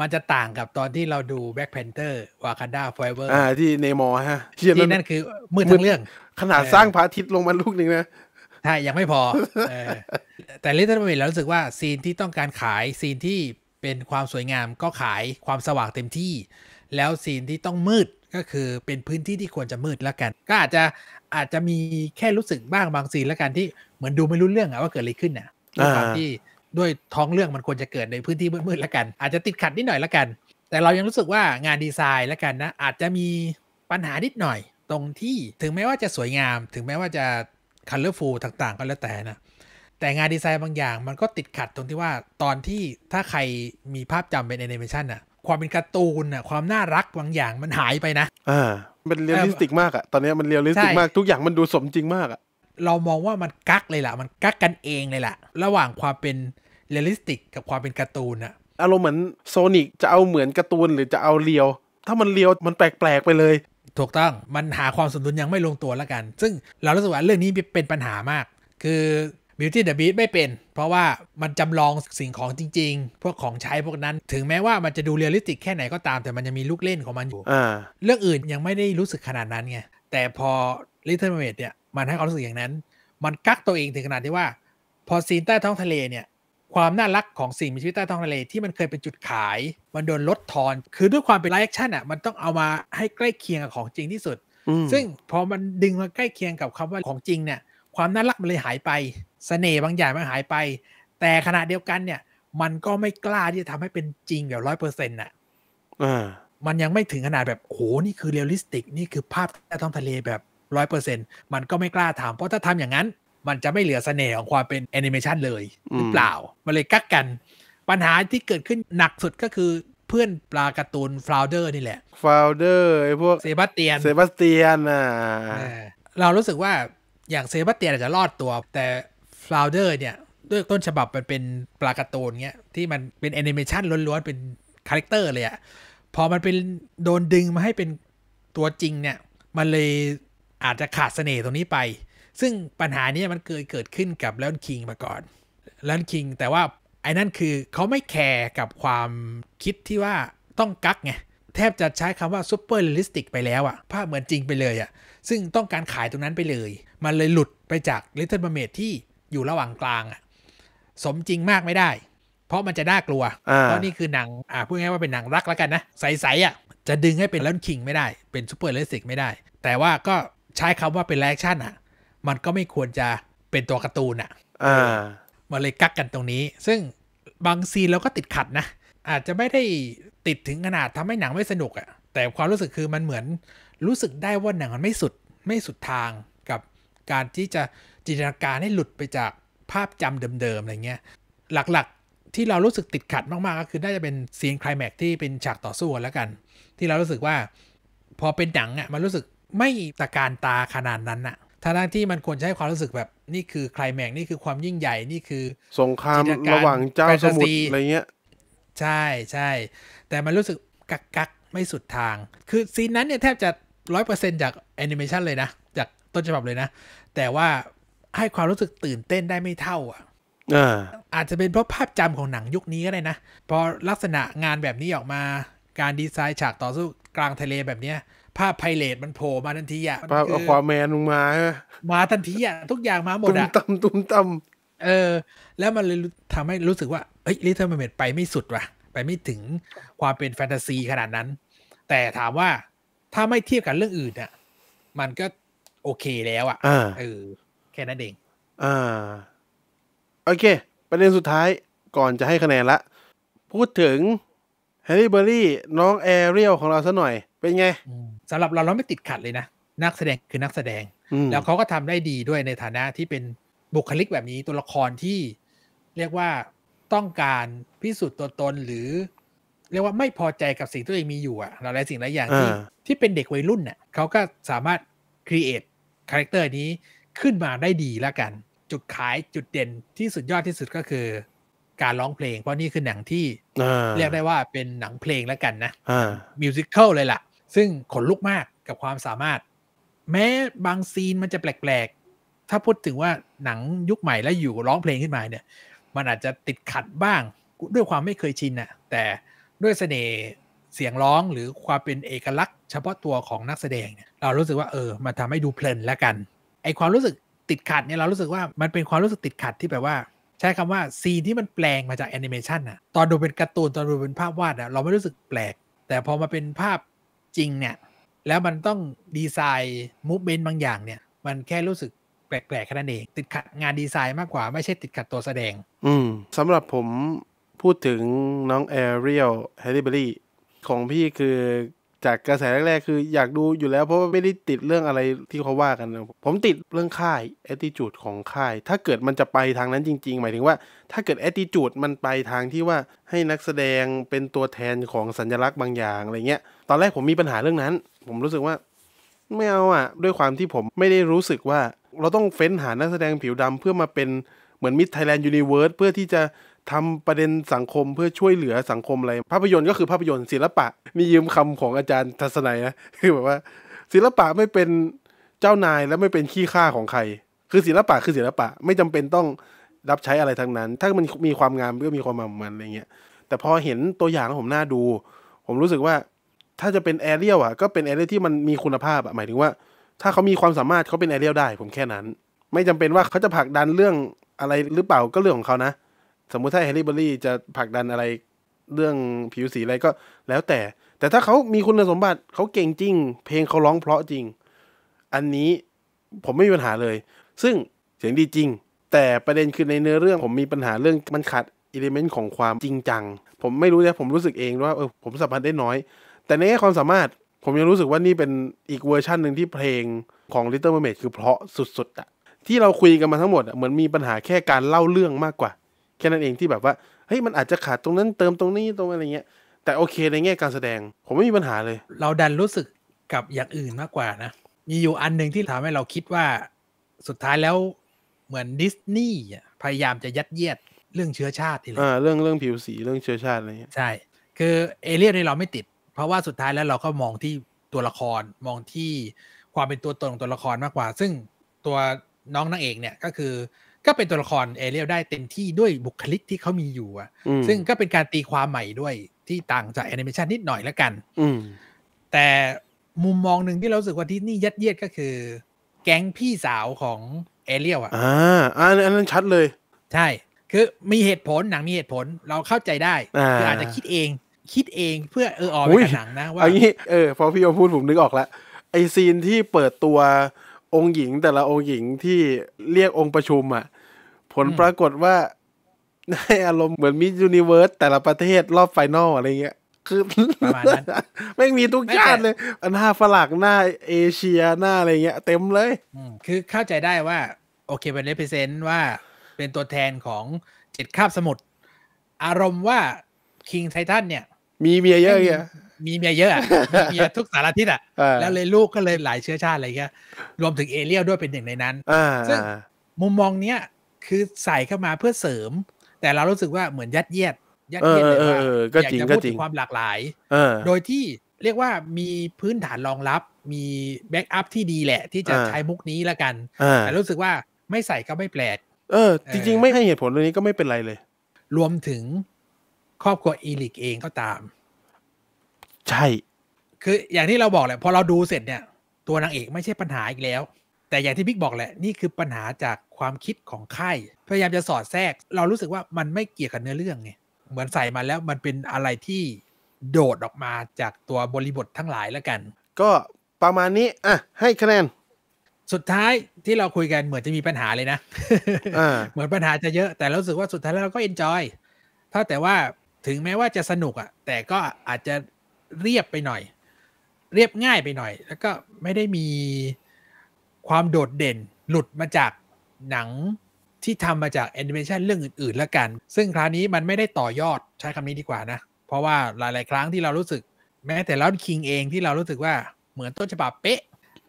มันจะต่างกับตอนที่เราดูแบ็คแพนเตอร์วากาด้าฟอยเวอร์อ่าที่เนมอฮะ ที่นั่นคือมืดทั้งเรื่อง ขนาดสร้างพระอาทิตย์ลงมาลูกหนึ่งนะใช่ยังไม่พอ แต่ลิตเติ้ลเมดเรารู้สึกว่า ซีนที่ต้องการขาย ซีนที่เป็นความสวยงาม ก็ขายความสว่างเต็มที่ แล้วซีนที่ต้องมืดก็คือเป็นพื้นที่ที่ควรจะมืดแล้วกัน ก็อาจจะอาจจะมีแค่รู้สึกบ้างบางซีนแล้วกันที่เหมือนดูไม่รู้เรื่องอะว่าเกิดอะไรขึ้นน่ะด้วยความที่ด้วยท้องเรื่องมันควรจะเกิดในพื้นที่มืดๆ ละกัน อาจจะติดขัดนิดหน่อยละกัน แต่เรายังรู้สึกว่างานดีไซน์ละกันนะ อาจจะมีปัญหานิดหน่อย ตรงที่ถึงแม้ว่าจะสวยงาม ถึงแม้ว่าจะคัลเลอร์ฟูลต่าง ๆก็แล้วแต่นะ แต่งานดีไซน์บางอย่างมันก็ติดขัดตรงที่ว่าตอนที่ถ้าใครมีภาพจำเป็นแอนิเมชันอะความเป็นการ์ตูนอะความน่ารักบางอย่างมันหายไปนะอ่ามันเรียลลิสติกมากอะตอนนี้มันเรียลลิสติกมาก ทุกอย่างมันดูสมจริงมากอะ เรามองว่ามันกักเลยล่ะมันกักกันเองเลยล่ะ ระหว่างความเป็นเรียลลิสติกกับความเป็นการ์ตูนอะอารมณ์เหมือนโซนิกจะเอาเหมือนการ์ตูนหรือจะเอาเรียว ถ้ามันเรียว มันแปลกๆไปเลย ถูกต้อง มันหาความสมดุลยังไม่ลงตัวแล้วกัน ซึ่งเรารู้สึกว่าเรื่องนี้เป็นปัญหามาก คือ Beauty the Beast ไม่เป็น เพราะว่ามันจำลองสิ่งของจริงๆพวกของใช้พวกนั้น ถึงแม้ว่ามันจะดูเรียลลิสติกแค่ไหนก็ตามแต่มันยังมีลูกเล่นของมันอยู่เรื่องอื่นยังไม่ได้รู้สึกขนาดนั้นไงแต่พอ Little Mermaid เนี่ยมันให้ความรู้สึกอย่างนั้น มันกักตัวเองถึงขนาดที่ว่าพอซีนใต้ท้องทะเลเนี่ยความน่ารักของสิ่งมีชีวิตใต้ท้องทะเลที่มันเคยเป็นจุดขาย มันโดนลดทอน คือด้วยความเป็นไลฟ์แอคชั่นอ่ะมันต้องเอามาให้ใกล้เคียงกับของจริงที่สุด ซึ่งพอมันดึงมาใกล้เคียงกับคำว่าของจริงเนี่ย ความน่ารักมันเลยหายไปสเสน่ห์บางอย่างมันหายไป แต่ขณะเดียวกันเนี่ย มันก็ไม่กล้าที่จะทำให้เป็นจริงแบบร้อยเปอร์เซ็นต์อ่ะมันยังไม่ถึงขนาดแบบโหนี่คือเรียลลิสติกนี่คือภาพใต้ท้องทะเลแบบร้อยเปอร์เซ็นต์มันก็ไม่กล้าทำเพราะถ้าทำอย่างนั้นมันจะไม่เหลือเสน่ห์ของความเป็นแอนิเมชันเลย หรือเปล่า มันเลยกักกัน ปัญหาที่เกิดขึ้นหนักสุดก็คือเพื่อนปลาการ์ตูนฟลาวเดอร์นี่แหละฟลาวเดอร์ไอ้พวกเซบาสเตียน เซบาสเตียนอ่ะ เรารู้สึกว่าอย่างเซบาสเตียนอาจจะรอดตัว แต่ฟลาวเดอร์เนี่ย ด้วยต้นฉบับมันเป็นปลาการ์ตูนเงี้ยที่มันเป็นแอนิเมชันล้วนๆ เป็นคาแรคเตอร์เลยอะพอมันเป็นโดนดึงมาให้เป็นตัวจริงเนี่ยมันเลยอาจจะขาดเสน่ห์ตรงนี้ไปซึ่งปัญหานี้มันเคยเกิดขึ้นกับแลนคิงมาก่อนแลนคิงแต่ว่า ไอ้นั่นคือเขาไม่แคร์กับความคิดที่ว่าต้องกักไงแทบจะใช้คำว่าซูเปอร์เรลิสติกไปแล้วอะภาพเหมือนจริงไปเลยอะซึ่งต้องการขายตรงนั้นไปเลย มันเลยหลุดไปจากลิเท l e m e r มเ i d ที่อยู่ระหว่างกลางอะสมจริงมากไม่ได้ เพราะมันจะน่ากลัวเพราะนี่คือหนังอ่าพูดง่ายว่าเป็นหนังรักแล้วกันนะใสๆอะจะดึงให้เป็นแลนคิงไม่ได้เป็นซูเปอร์เรลิสติกไม่ได้ แต่ว่าก็ใช้คำว่าเป็นแอคชั่นอะมันก็ไม่ควรจะเป็นตัวการ์ตูนอ่ะมาเลยกักกันตรงนี้ ซึ่งบางซีนเราก็ติดขัดนะ อาจจะไม่ได้ติดถึงขนาดทำให้หนังไม่สนุกอะ่ะแต่ความรู้สึกคือมันเหมือนรู้สึกได้ว่าหนังมันไม่สุด ไม่สุดทางกับการที่จะจินตนาการให้หลุดไปจากภาพจำเดิมๆ อะไรเงี้ย หลักๆ ที่เรารู้สึกติดขัดมากๆ ก็คือน่าจะเป็นซีนคลายแม็กที่เป็นฉากต่อสู้แล้วกัน ที่เรารู้สึกว่า พอเป็นหนังอะ่ะมันรู้สึกไม่ตะการตาขนาดนั้นอะ่ะทางที่มันควรใช้ความรู้สึกแบบนี่คือใครแม่งนี่คือความยิ่งใหญ่ นี่คือ สงครามระหว่างเจ้าสมุทรอะไรเงี้ยใช่ใช่ แต่มันรู้สึกกักกักไม่สุดทาง คือซีนนั้นเนี่ยแทบจะร้อยเปอร์เซ็นจากแอนิเมชันเลยนะ จากต้นฉบับเลยนะ แต่ว่าให้ความรู้สึกตื่นเต้นได้ไม่เท่าอ่ะอาจจะเป็นเพราะภาพจำของหนังยุคนี้ก็ได้นะพอลักษณะงานแบบนี้ออกมาการดีไซน์ฉากต่อสู้กลางทะเล แบบเนี้ยภาพไพเรตมันโผล่มาทันทีอ่ะภาพความแมนลงมา มาทันทีอ่ะทุกอย่างมาหมดอ่ะตุ้มตุ้มตุ้มเออ แล้วมันเลยทำให้รู้สึกว่า เอ้ยลิเทอร์เมดไปไม่สุดว่ะ ไปไม่ถึงความเป็นแฟนตาซีขนาดนั้น แต่ถามว่าถ้าไม่เทียบกับเรื่องอื่นอ่ะ มันก็โอเคแล้วอ่ะ เออ แค่นั้นเอง อ่าโอเค ประเด็นสุดท้ายก่อนจะให้คะแนนละ พูดถึงแฮร์รี่เบอร์รี่ น้องแอเรียลของเราซะหน่อยเป็นไงสำหรับเราเราไม่ติดขัดเลยนะ นักแสดงคือนักแสดง แล้วเขาก็ทำได้ดีด้วยในฐานะที่เป็นบุคลิกแบบนี้ตัวละครที่ เรียกว่าต้องการพิสูจน์ตัวตนหรือ เรียกว่าไม่พอใจกับสิ่งที่ตัวเองมีอยู่อะหลายสิ่งหลายอย่างที่ ที่เป็นเด็กวัยรุ่นเน่ะเขาก็สามารถครีเอทคาแรคเตอร์นี้ขึ้นมาได้ดีแล้วกัน จุดขายจุดเด่นที่สุดยอดที่สุดก็คือ การร้องเพลงเพราะนี่คือหนังที่เรียกได้ว่าเป็นหนังเพลงแล้วกันนะมิวสิควลเลยล่ะซึ่งขนลุกมากกับความสามารถ แม้บางซีนมันจะแปลกๆถ้า พูด ถึงว่าหนังยุคใหม่แล้ว อยู่ร้องเพลงขึ้น มา เนี่ย มันอาจจะติดขัดบ้างด้วยความไม่เคยชินน่ะแต่ด้วยเสน่ห์เสียงร้องหรือความเป็นเอกลักษณ์เฉพาะตัวของนักแสดงเนี่ยเรารู้สึกว่าเออมันทำให้ดูเพลินแล้วกันไอความรู้สึกติดขัดเนี่ยเรารู้สึกว่ามันเป็นความรู้สึกติดขัดที่แบบว่า ใช้คำว่าซีนที่มันแปลงมาจากแอนิเมชันน่ะตอนดูเป็นการ์ตูนตอนดูเป็นภาพวาดอะเราไม่รู้สึกแปลก แต่พอมาเป็นภาพจริงเนี่ย แล้วมันต้องดีไซน์มูฟเมนต์บางอย่างเนี่ย มันแค่รู้สึกแปลกๆแค่นั้นเอง ติดขัดงานดีไซน์มากกว่าไม่ใช่ติดขัดตัวแสดง อืมสำหรับผมพูดถึงน้องแอเรียลแฮร์รี่เบอรี่ของพี่คือจากกระแสแรกๆ คืออยากดูอยู่แล้วเพราะว่าไม่ได้ติดเรื่องอะไรที่เขาว่ากัน ผมติดเรื่องค่ายแอติจูดของค่าย ถ้าเกิดมันจะไปทางนั้นจริงๆหมายถึงว่า ถ้าเกิดแอติจูดมันไปทางที่ว่าให้นักแสดงเป็นตัวแทนของสัญลักษณ์บางอย่างอะไรเงี้ย ตอนแรกผมมีปัญหาเรื่องนั้น ผมรู้สึกว่า ไม่เอาอ่ะ ด้วยความที่ผมไม่ได้รู้สึกว่า เราต้องเฟ้นหานักแสดงผิวดำเพื่อมาเป็นเหมือนมิสไทยแลนด์ยูนิเวิร์สเพื่อที่จะทำประเด็นสังคมเพื่อช่วยเหลือสังคมอะไรภาพยนตร์ ก็คือภาพยนตร์ ศิลปะนี่ยืมคำของอาจารย์ทัศนัยนะคือแบบว่า ศิลปะไม่เป็นเจ้านายและไม่เป็นขี้ข้าของใคร คือศิลปะคือศิลปะไม่จำเป็นต้องรับใช้อะไรทั้งนั้น ถ้ามันมีความงามก็มีความงามมันอะไรเงี้ยแต่พอเห็นตัวอย่างผมน่าดู ผมรู้สึกว่า ถ้าจะเป็นแอเรียลอ่ะก็เป็นแอเรียลที่มันมีคุณภาพอ่ะหมายถึงว่า ถ้าเขามีความสามารถเขาเป็นแอเรียลได้ผมแค่นั้น ไม่จำเป็นว่าเขาจะผลักดันเรื่องอะไรหรือเปล่าก็เรื่องของเขานะสมมุติถ้าแฮร์รี่เบอร์รี่จะผลักดันอะไรเรื่องผิวสีอะไรก็แล้วแต่ แต่ถ้าเขามีคุณสมบัติเขาเก่งจริง เพลงเขาร้องเพราะจริง อันนี้ผมไม่มีปัญหาเลย ซึ่ง เสียงดีจริง แต่ประเด็นคือในเนื้อเรื่องผมมีปัญหาเรื่องมันขาดอิเลเมนต์ของความจริงจัง ผมไม่รู้นะผมรู้สึกเองว่าเออผมสัมผัสได้น้อย แต่ในแง่ความสามารถผมยังรู้สึกว่านี่เป็นอีกเวอร์ชันหนึ่งที่เพลงของ Little Mermaid คือเพราะสุดๆอะที่เราคุยกันมาทั้งหมดเหมือนมีปัญหาแค่การเล่าเรื่องมากกว่าแค่นั้นเองที่แบบว่าเฮ้ยมันอาจจะขาดตรงนั้นเติมตรงนี้ตรงอะไรเงี้ยแต่โอเคในแง่การแสดง ผมไม่มีปัญหาเลย เราดันรู้สึกกับอย่างอื่นมากกว่านะ มีอยู่อันหนึ่งที่ทำให้เราคิดว่าสุดท้ายแล้วเหมือนดิสนีย์พยายามจะยัดเยียดเรื่องเชื้อชาตินี่ละอ่าเรื่องเรื่องผิวสีเรื่องเชื้อชาติอะไรเงี้ยใช่คือเอเลี่ยนนี่เราไม่ติด เพราะว่าสุดท้ายแล้วเราก็มองที่ตัวละครมองที่ความเป็นตัวตนของตัวละครมากกว่า ซึ่งตัวน้องนางเอกเนี่ยก็คือก็เป็นตัวละครเอเรียลได้เต็มที่ด้วยบุคลิกที่เขามีอยู่อะซึ่งก็เป็นการตีความใหม่ด้วยที่ต่างจากแอนิเมชันนิดหน่อยแล้วกันอืแต่มุมมองหนึ่งที่เราสึกว่าที่นี่ยัดเยียดก็คือ แก๊งพี่สาวของเอเรียลอ่ะ อ่าอันนั้นชัดเลย ใช่ คือมีเหตุผลหนังมีเหตุผลเราเข้าใจได้ออาจจะคิดเองคิดเองเพื่อเออออกเป็นหนังนะว่าอันนี้เออพอพี่โยพูดผมนึกออกแล้วไอซีนที่เปิดตัวองค์หญิงแต่ละองค์หญิงที่เรียกองค์ประชุมอ่ะผลปรากฏว่าได้อารมณ์เหมือนมิสยูนิเวิร์สแต่ละประเทศรอบไฟนอลอะไรเงี้ย คือ ประมาณนั้นไม่มีทุกชาติเลย อันหน้าฝรั่งหน้าเอเชียหน้าอะไรเงี้ย เต็มเลย คือเข้าใจได้ว่าโอเคเป็นเลเ r เซนต์ว่าเป็นตัวแทนของเจ็ดคาบสมุทรอารมณ์ว่าคิงไททันเนี่ย มีเมียเยอะเงี้ยมีเมียเยอะ มีเมียทุกสารทิศอ่ะแล้วเลยลูกก็เลยหลายเชื้อชาติอะไรเงี้ยรวมถึงเอเลี่ยด้วยเป็นหนึ่งในนั้นซึ่งมุมมองเนี้ยคือใส่เข้ามาเพื่อเสริม แต่เรารู้สึกว่าเหมือนยัดเยียดยัดเยียดเลยว่าอยากจะพูดถึงความหลากหลายโดยที่เรียกว่ามีพื้นฐานรองรับ มีแบ็กอัพที่ดีแหละ ที่จะใช้มุกนี้ละกัน แต่รู้สึกว่าไม่ใส่ก็ไม่แปลกเออ จริง ๆ ไม่ให้เหตุผลเรื่องนี้ก็ไม่เป็นไรเลย รวมถึงครอบครัวอีลิกเองก็ตาม ใช่ คือ อย่างที่เราบอกแหละพอเราดูเสร็จเนี่ย ตัวนางเอกไม่ใช่ปัญหาอีกแล้วแต่อย่างที่บิ๊กบอกแหละนี่คือปัญหาจากความคิดของค่ายพยายามจะสอดแทรก เรารู้สึกว่ามันไม่เกี่ยวกับเนื้อเรื่องไงเหมือนใส่มาแล้ว มันเป็นอะไรที่โดดออกมาจากตัวบริบททั้งหลายแล้วกัน ก็ประมาณนี้อ่ะให้คะแนนสุดท้ายที่เราคุยกันเหมือนจะมีปัญหาเลยนะเหมือนปัญหาจะเยอะแต่รู้สึกว่าสุดท้ายแล้วเราก็เอนจอยถ้าแต่ว่าถึงแม้ว่าจะสนุกอ่ะ แต่ก็อาจจะเรียบไปหน่อย เรียบง่ายไปหน่อย แล้วก็ไม่ได้มีความโดดเด่น หลุดมาจากหนังที่ทำมาจากแอนิเมชันเรื่องอื่นๆ แล้วกัน ซึ่งคราวนี้มันไม่ได้ต่อยอดใช้คำนี้ดีกว่านะ เพราะว่าหลายๆครั้งที่เรารู้สึก แม้ แต่ลอดคิงเองที่เรารู้สึกว่าเหมือนต้นฉบับเป๊ะ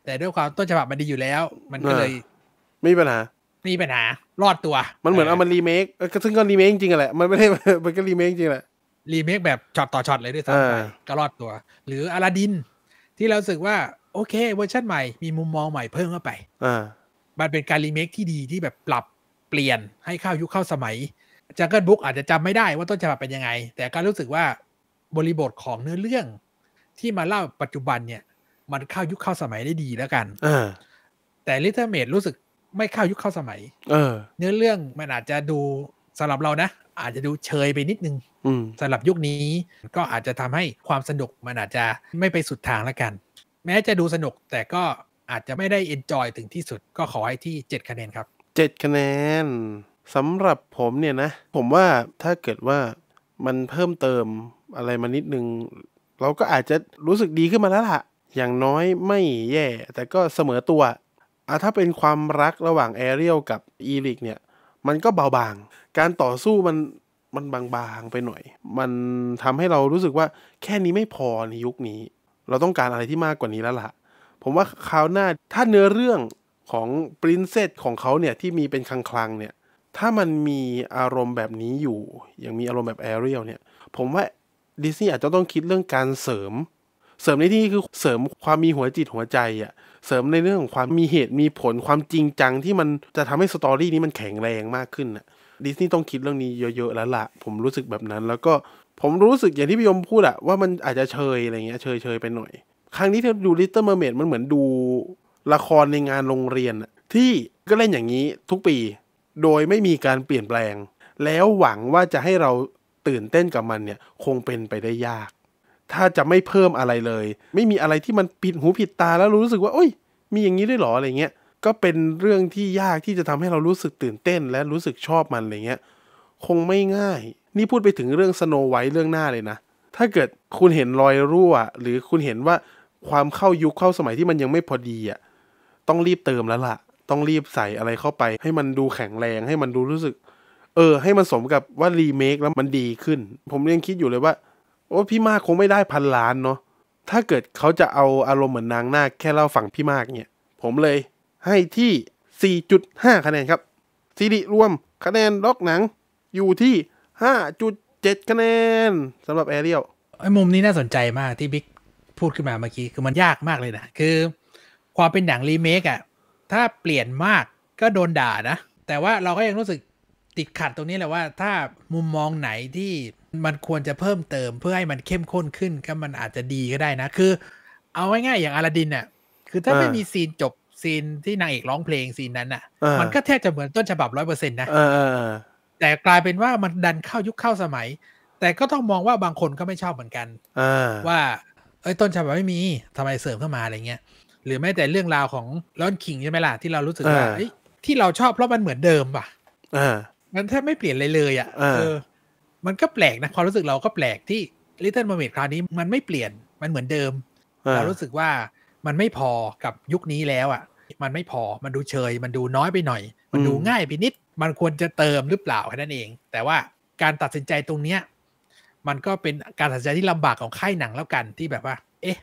แต่ด้วยความต้นฉบับมันดีอยู่แล้ว มันก็เลย ไม่มีปัญหามีปัญหา รอดตัวมันเหมือนเอามันรีเมคซึ่งก็รีเมคจริงๆแหละมันไม่ได้มันก็รีเมคจริงแหละรีเมคแบบช็อตต่อช็อตเลยด้วยซ้ำไปก็รอดตัว หรืออลาดิน ที่เราสึกว่าโอเคเวอร์ชันใหม่ มีมุมมองใหม่เพิ่มเข้าไปมันเป็นการรีเมคที่ดีที่แบบปรับเปลี่ยนให้เข้ายุคเข้าสมัยจังเกิลบุ๊กอาจจะจำไม่ได้ว่าต้นฉบับเป็นยังไง แต่ก็รู้สึกว่าบริบทของเนื้อเรื่องที่มาเล่าปัจจุบันเนี่ย มันเข้ายุคเข้าสมัยได้ดีแล้วกัน เออแต่ลิเทอร์เมดรู้สึกไม่เข้ายุคเข้าสมัย เออ เนื้อเรื่องมันอาจจะดูสำหรับเรานะอาจจะดูเชยไปนิดนึงสำหรับยุคนี้ก็อาจจะทำให้ความสนุกมันอาจจะไม่ไปสุดทางแล้วกันแม้จะดูสนุกแต่ก็อาจจะไม่ได้เอนจอยถึงที่สุดก็ขอให้ที่ 7 คะแนนครับ 7 คะแนนสำหรับผมเนี่ยนะ ผมว่าถ้าเกิดว่ามันเพิ่มเติมอะไรมานิดนึง เราก็อาจจะรู้สึกดีขึ้นมาแล้วล่ะอย่างน้อยไม่แย่ แต่ก็เสมอตัวอ่ะถ้าเป็นความรักระหว่างแอเรียลกับอีริกเนี่ย มันก็เบาบาง การต่อสู้มันมันบางๆไปหน่อย มันทำให้เรารู้สึกว่าแค่นี้ไม่พอในยุคนี้เราต้องการอะไรที่มากกว่านี้แล้วละ่ะ ผมว่าคราวหน้า ถ้าเนื้อเรื่องของปรินเซสของเขาเนี่ยที่มีเป็นคลังคลังเนี่ย ถ้ามันมีอารมณ์แบบนี้อยู่ อย่างมีอารมณ์แบบแอเรียลเนี่ย ผมว่าดิสนีย์อาจจะต้องคิดเรื่องการเสริม เสริมในที่นี้คือเสริมความมีหัวจิตหัวใจอะ่ะเสริมในเรื่องของความมีเหตุมีผลความจริงจัง ที่มันจะทำให้สตอรี่นี้ มันแข็งแรงมากขึ้นอะ่ะดิสนีย์ต้องคิดเรื่องนี้เยอะๆแล้วละ่ะผมรู้สึกแบบนั้นแล้วก็ผมรู้สึกอย่างที่พี่ยมพูดอะว่ามันอาจจะเชยอะไรเงี้ยเชยเชยไปหน่อย ครั้งนี้ที่ดูลิตเติ้ลเมอร์เมดมันเหมือนดูละครในงานโรงเรียน ที่ก็เล่นอย่างนี้ทุกปี โดยไม่มีการเปลี่ยนแปลง แล้วหวังว่าจะให้เราตื่นเต้นกับมันเนี่ย คงเป็นไปได้ยาก ถ้าจะไม่เพิ่มอะไรเลย ไม่มีอะไรที่มันปิดหูผิดตาแล้วรู้สึกว่าโอ้ยมีอย่างนี้ด้วยหรออะไรเงี้ยก็เป็นเรื่องที่ยากที่จะทำให้เรารู้สึกตื่นเต้น และรู้สึกชอบมันอะไรเงี้ยคงไม่ง่าย นี่พูดไปถึงเรื่องสโนไวท์เรื่องหน้าเลยนะ ถ้าเกิดคุณเห็นรอยรั่ว หรือคุณเห็นว่าความเข้ายุคเข้าสมัยที่มันยังไม่พอดีอ่ะ ต้องรีบเติมแล้วละ่ะ ต้องรีบใส่อะไรเข้าไป ให้มันดูแข็งแรง ให้มันดูรู้สึก เออ ให้มันสมกับว่ารีเมคแล้วมันดีขึ้น ผมยังคิดอยู่เลยว่าโอ้พี่มากคงไม่ได้พันล้านเนาะ ถ้าเกิดเขาจะเอาอารมณ์เหมือนนางหน้าแค่เล่าฝั่งพี่มากเนี่ย ผมเลย ให้ที่ 4.5 คะแนนครับซีรีรวม คะแนนล็อกหนังอยู่ที่ห้าจจุดเ็ดคะแนนสำหรับแอรียลไอ้มุมนี้น่าสนใจมากที่บิ๊กพูดขึ้นมาเมื่อกี้ คือมันยากมากเลยนะ คือความเป็นหนังรีเมคอะถ้าเปลี่ยนมากก็โดนด่านะ แต่ว่าเราก็ยังรู้สึกติดขัดตรงนี้แหละว่า ถ้ามุมมองไหนที่มันควรจะเพิ่มเติมเพื่อให้มันเข้มข้นขึ้น ก็มันอาจจะดีก็ได้นะ คือเอาง่ายๆอย่างอลาดินเนี่ยคือถ้าไม่มีซีนจบซีนที่นางเอกร้องเพลงซีนนั้นอ่ะมันก็แทบจะเหมือนต้นฉบับร้อยเปอร์เซ็นต์นะแต่กลายเป็นว่ามันดันเข้ายุคเข้าสมัย แต่ก็ต้องมองว่าบางคนก็ไม่ชอบเหมือนกันว่าเอ้ยต้นฉบับไม่มีทำไมเสริมเข้ามาอะไรเงี้ย หรือแม้แต่เรื่องราวของร้อนขิงใช่ไหมล่ะที่เรารู้สึกว่าที่เราชอบเพราะมันเหมือนเดิมป่ะมันแทบไม่เปลี่ยนเลยเลยอ่ะเออ มันก็แปลกนะความรู้สึกเราก็แปลกที่ลิเทิลมาร์เม d คราวนี้มันไม่เปลี่ยนมันเหมือนเดิมเรารู้สึกว่ามันไม่พอกับยุคนี้แล้วอ่ะ มันไม่พอมันดูเชยมันดูน้อยไปหน่อย มันดูง่ายไปนิดมันควรจะเติมหรือเปล่าแค่นั้นเอง แต่ว่าการตัดสินใจตรงเนี้ยมันก็เป็นการตัดสินใจที่ลำบากของค่ายหนังแล้วกันที่แบบว่า เอ๊ะ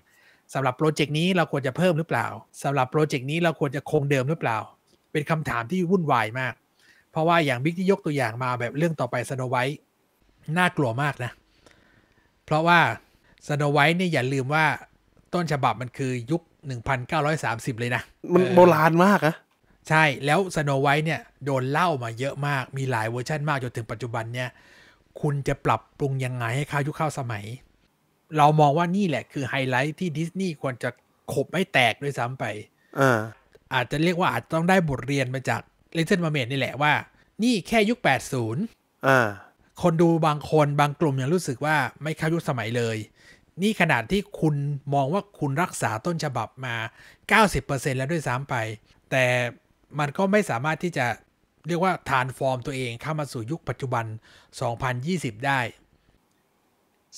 สำหรับโปรเจกต์นี้เราควรจะเพิ่มหรือเปล่า สำหรับโปรเจกต์นี้เราควรจะคงเดิมหรือเปล่า เป็นคำถามที่วุ่นวายมาก เพราะว่าอย่างบิ๊กที่ยกตัวอย่างมาแบบเรื่องต่อไปสโนไวท์น่ากลัวมากนะ เพราะว่าสโนไวท์เนี่ยอย่าลืมว่าต้นฉบับมันคือยุค 1930 เลยนะมันโบราณมากอะใช่แล้วสโนไวท์เนี่ยโดนเล่ามาเยอะมากมีหลายเวอร์ชันมาก จนถึงปัจจุบันเนี่ย คุณจะปรับปรุงยังไงให้เข้ายุคเข้าสมัย เรามองว่านี่แหละ คือไฮไลท์ที่ดิสนีย์ควรจะขบไม่แตกด้วยซ้ำไปอาจจะเรียกว่าอาจต้องได้บทเรียนมาจากเลนเซนมาเมดนี่แหละว่า นี่แค่ยุค 80อคนดูบางคนบางกลุ่มยังรู้สึกว่าไม่เข้ายุคสมัยเลย นี่ขนาดที่คุณมองว่าคุณรักษาต้นฉบับมา 90%แล้วด้วยซ้ำไป แต่มันก็ไม่สามารถที่จะเรียกว่าทานฟอร์มตัวเองเข้ามาสู่ยุคปัจจุบัน 2020 ได้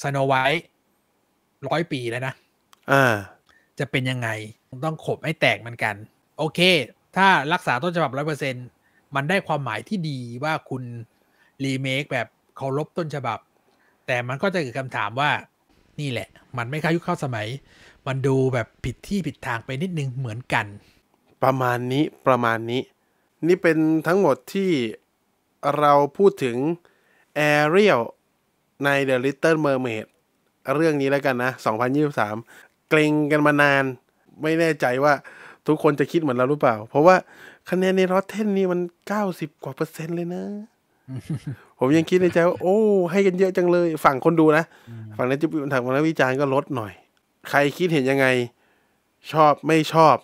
สโนไวท์ร้อยปีแล้วนะออจะเป็นยังไงต้องขบให้แตกมันกัน โอเค ถ้ารักษาต้นฉบับร้อยเปอร์เซ็นมันได้ความหมายที่ดีว่าคุณ รีเมคแบบเคารพต้นฉบับ แต่มันก็จะเกิดคำถามว่า นี่แหละ มันไม่เข้ายุคเข้าสมัย มันดูแบบผิดที่ผิดทางไปนิดนึงเหมือนกันประมาณนี้ ประมาณนี้ นี่เป็นทั้งหมดที่เราพูดถึง a เรียใน The Little Mermaid เรื่องนี้แล้วกันนะ2023เกรงกันมานาน ไม่แน่ใจว่า ทุกคนจะคิดเหมือนเราหรือเปล่า เพราะว่าคะแนนในรอเทนนี่มัน 90กว่าเปอร์เซ็นต์เลยนะ ผมยังคิดในใจว่าโอ้ ให้กันเยอะจังเลย ฝั่งคนดูนะ ฝั่งนั้นจะถามนักวิจารณ์ก็ลดหน่อย ใครคิดเห็นยังไง ชอบไม่ชอบ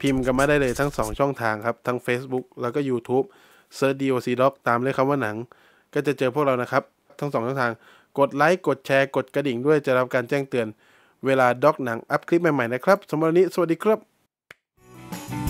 พิมพ์กันมาได้เลยทั้ง 2 ช่องทางครับ ทั้ง Facebook แล้วก็ YouTube เซิร์ช DOC Doc ตามเลยคำว่าหนัง ก็จะเจอพวกเรานะครับทั้ง 2 ช่องทางกดไลค์กดแชร์กดกระดิ่ง ด้วยจะรับการแจ้งเตือนเวลาด็อกหนังอัพคลิปใหม่ๆนะครับสำหรับวันนี้สวัสดีครับ